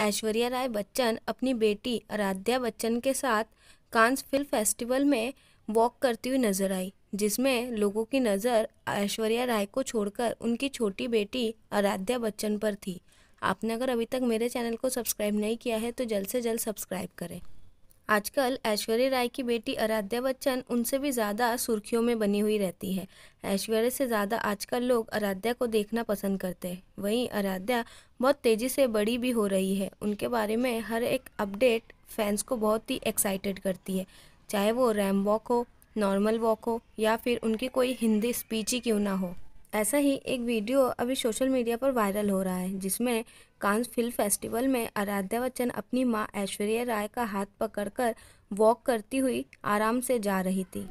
ऐश्वर्या राय बच्चन अपनी बेटी आराध्या बच्चन के साथ कांस फिल्म फेस्टिवल में वॉक करती हुई नजर आई जिसमें लोगों की नज़र ऐश्वर्या राय को छोड़कर उनकी छोटी बेटी आराध्या बच्चन पर थी आपने अगर अभी तक मेरे चैनल को सब्सक्राइब नहीं किया है तो जल्द से जल्द सब्सक्राइब करें आजकल ऐश्वर्या राय की बेटी आराध्या बच्चन उनसे भी ज़्यादा सुर्खियों में बनी हुई रहती है ऐश्वर्य से ज़्यादा आजकल लोग आराध्या को देखना पसंद करते हैं वहीं आराध्या बहुत तेज़ी से बड़ी भी हो रही है उनके बारे में हर एक अपडेट फैंस को बहुत ही एक्साइटेड करती है चाहे वो रैम वॉक हो नॉर्मल वॉक हो या फिर उनकी कोई हिंदी स्पीच ही क्यों ना हो ऐसा ही एक वीडियो अभी सोशल मीडिया पर वायरल हो रहा है जिसमें कांस फिल्म फेस्टिवल में आराध्या बच्चन अपनी मां ऐश्वर्या राय का हाथ पकड़कर वॉक करती हुई आराम से जा रही थी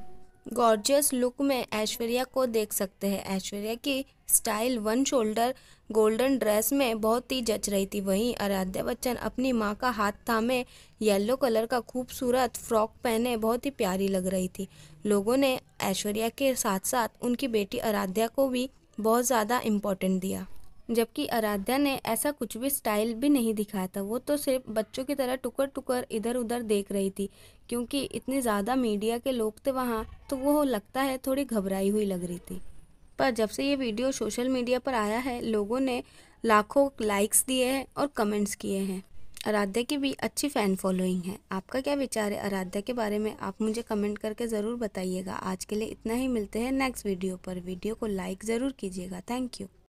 गॉर्जियस लुक में ऐश्वर्या को देख सकते हैं ऐश्वर्या की style one shoulder golden dress में बहुत ही जच रही थी वहीं आराध्या बच्चन अपनी माँ का हाथ थामे येलो कलर का खूबसूरत फ्रॉक पहने बहुत ही प्यारी लग रही थी लोगों ने ऐश्वर्या के साथ साथ उनकी बेटी आराध्या को भी बहुत ज़्यादा इम्पोर्टेंट दिया जबकि आराध्या ने ऐसा कुछ भी स्टाइल भी नहीं दिखाया था वो तो सिर्फ बच्चों की तरह टुकर टुकर इधर उधर देख रही थी क्योंकि इतने ज़्यादा मीडिया के लोग थे वहाँ तो वो लगता है थोड़ी घबराई हुई लग रही थी पर जब से ये वीडियो सोशल मीडिया पर आया है लोगों ने लाखों लाइक्स दिए हैं और कमेंट्स किए हैं आराध्या की भी अच्छी फ़ैन फॉलोइंग है आपका क्या विचार है आराध्या के बारे में आप मुझे कमेंट करके ज़रूर बताइएगा आज के लिए इतना ही मिलते हैं नेक्स्ट वीडियो पर वीडियो को लाइक ज़रूर कीजिएगा थैंक यू